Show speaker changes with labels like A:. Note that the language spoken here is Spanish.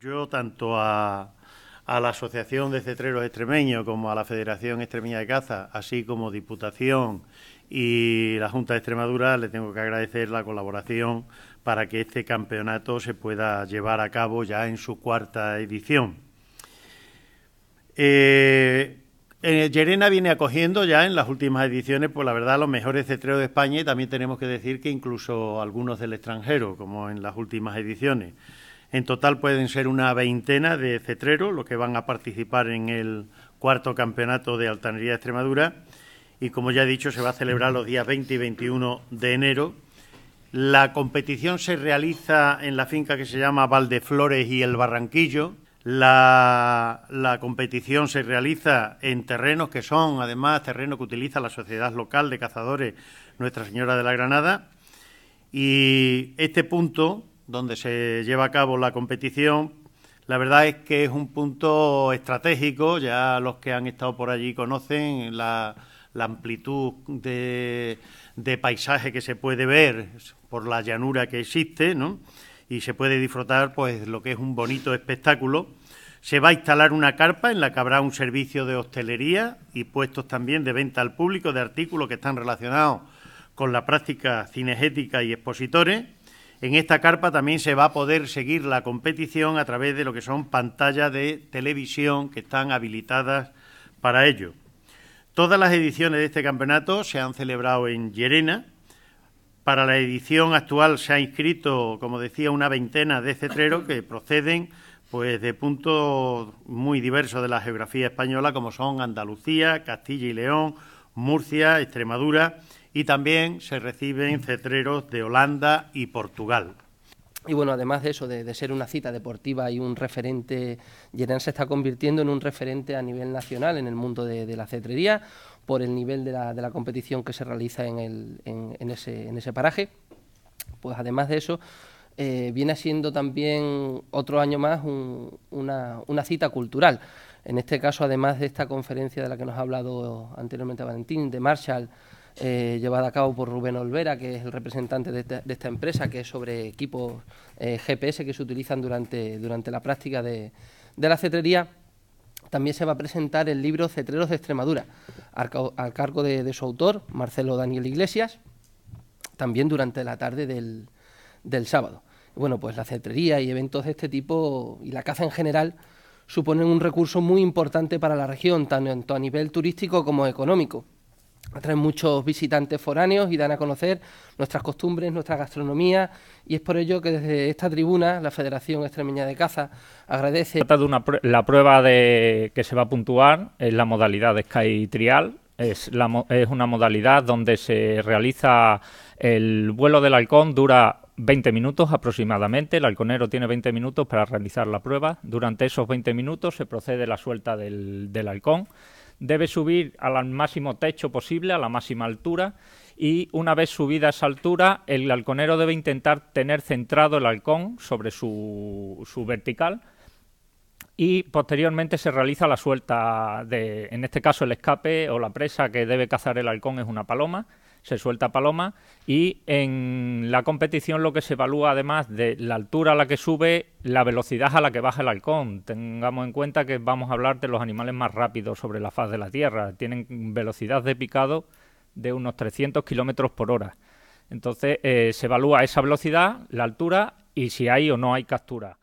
A: Yo tanto a, la Asociación de Cetreros Extremeños como a la Federación Extremeña de Caza, así como Diputación y la Junta de Extremadura, le tengo que agradecer la colaboración para que este campeonato se pueda llevar a cabo ya en su cuarta edición. Eh, eh viene acogiendo ya en las últimas ediciones, pues la verdad, los mejores cetreros de España y también tenemos que decir que incluso algunos del extranjero, como en las últimas ediciones. En total pueden ser una veintena de cetreros los que van a participar en el cuarto campeonato de altanería de Extremadura y como ya he dicho se va a celebrar los días 20 y 21 de enero. La competición se realiza en la finca que se llama Valdeflores y el Barranquillo. La, la competición se realiza en terrenos que son, además, terrenos que utiliza la sociedad local de cazadores Nuestra Señora de la Granada. Y este punto donde se lleva a cabo la competición. La verdad es que es un punto estratégico, ya los que han estado por allí conocen la, amplitud de, de, paisaje que se puede ver por la llanura que existe, ¿no? Y se puede disfrutar, pues, lo que es un bonito espectáculo. Se va a instalar una carpa en la que habrá un servicio de hostelería y puestos también de venta al público de artículos que están relacionados con la práctica cinegética y expositores. En esta carpa también se va a poder seguir la competición a través de lo que son pantallas de televisión que están habilitadas para ello. Todas las ediciones de este campeonato se han celebrado en Llerena. Para la edición actual se ha inscrito, como decía, una veintena de cetreros que proceden pues de puntos muy diversos de la geografía española, como son Andalucía, Castilla y León, Murcia, Extremadura y también se reciben cetreros de Holanda y Portugal. Y bueno, además de eso, de, ser una cita deportiva y un
B: referente, Yerán se está convirtiendo en un referente a nivel nacional en el mundo de, la cetrería por el nivel de la, competición que se realiza en, ese, paraje. Pues además de eso, eh, viene siendo también otro año más una cita cultural. En este caso, además de esta conferencia de la que nos ha hablado anteriormente Valentín, de Marshall, eh, llevada a cabo por Rubén Olvera, que es el representante de esta, empresa, que es sobre equipos eh, GPS que se utilizan durante, durante la práctica de, la cetrería. También se va a presentar el libro Cetreros de Extremadura, al cargo de, su autor, Marcelo Daniel Iglesias, también durante la tarde del, del sábado. Bueno, pues la cetrería y eventos de este tipo y la caza en general suponen un recurso muy importante para la región, tanto a nivel turístico como económico atraen muchos visitantes foráneos y dan a conocer nuestras costumbres, nuestra gastronomía y es por ello que desde esta tribuna la Federación Extremeña de Caza
C: agradece... la prueba de que se va a puntuar es la modalidad de Sky Trial, es, una modalidad donde se realiza el vuelo del halcón, dura 20 minutos aproximadamente. El halconero tiene 20 minutos para realizar la prueba. Durante esos 20 minutos se procede la suelta del halcón debe subir al máximo techo posible, a la máxima altura, y una vez subida a esa altura, el halconero debe intentar tener centrado el halcón sobre su, su vertical y posteriormente se realiza la suelta de, en este caso, el escape o la presa que debe cazar el halcón es una paloma se suelta paloma y en la competición lo que se evalúa además de la altura a la que sube, la velocidad a la que baja el halcón. Tengamos en cuenta que vamos a hablar de los animales más rápidos sobre la faz de la Tierra. Tienen velocidad de picado de unos 300 kilómetros por hora. Entonces eh, se
A: evalúa esa velocidad, la altura y si hay o no hay captura.